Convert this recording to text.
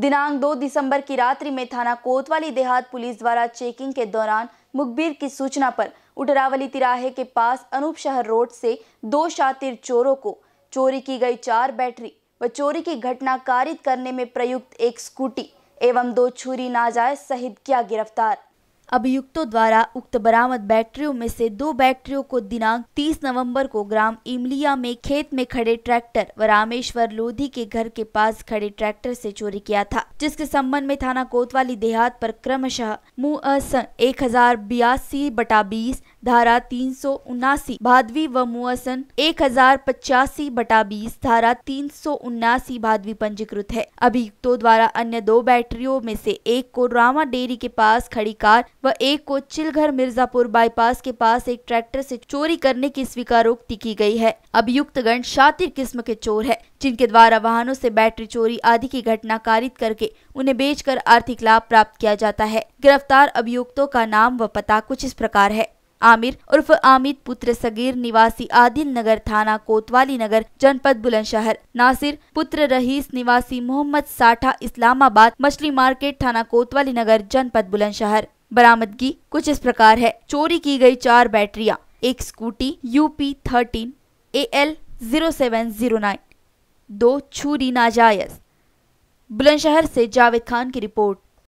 दिनांक 2 दिसंबर की रात्रि में थाना कोतवाली देहात पुलिस द्वारा चेकिंग के दौरान मुखबिर की सूचना पर उटरावली तिराहे के पास अनूप शहर रोड से दो शातिर चोरों को चोरी की गई चार बैटरी व चोरी की घटना कारित करने में प्रयुक्त एक स्कूटी एवं दो छुरी नाजायज सहित किया गिरफ्तार अभियुक्तों द्वारा उक्त बरामद बैटरियों में से दो बैटरियों को दिनांक 30 नवंबर को ग्राम इमलिया में खेत में खड़े ट्रैक्टर व रामेश्वर लोधी के घर के पास खड़े ट्रैक्टर से चोरी किया था जिसके संबंध में थाना कोतवाली देहात पर क्रमशः सन एक हजार बयासी बटा बीस धारा तीन सौ उन्नासी भादवी व मुअसन एक हजार पचासी बटा बीस धारा तीन सौ उन्नासी भादवी पंजीकृत है अभियुक्तों द्वारा अन्य दो बैटरियों में से एक को रामा डेयरी के पास खड़ी कार व एक को चिलघर मिर्जापुर बाईपास के पास एक ट्रैक्टर से चोरी करने की स्वीकारोक्ति की गई है अभियुक्त गण शातिर किस्म के चोर है जिनके द्वारा वाहनों से बैटरी चोरी आदि की घटना कारित करके उन्हें बेचकर आर्थिक लाभ प्राप्त किया जाता है गिरफ्तार अभियुक्तों का नाम व पता कुछ इस प्रकार है आमिर उर्फ आमिद पुत्र सगीर निवासी आदिल नगर थाना कोतवाली नगर जनपद बुलंदशहर नासिर पुत्र रहीस निवासी मोहम्मद साठा इस्लामाबाद मछली मार्केट थाना कोतवाली नगर जनपद बुलंदशहर बरामदगी कुछ इस प्रकार है चोरी की गई चार बैटरिया एक scooty UP thirteen A L zero seven zero nine दो छूरी नाजायज बुलंदशहर से जावेद खान की रिपोर्ट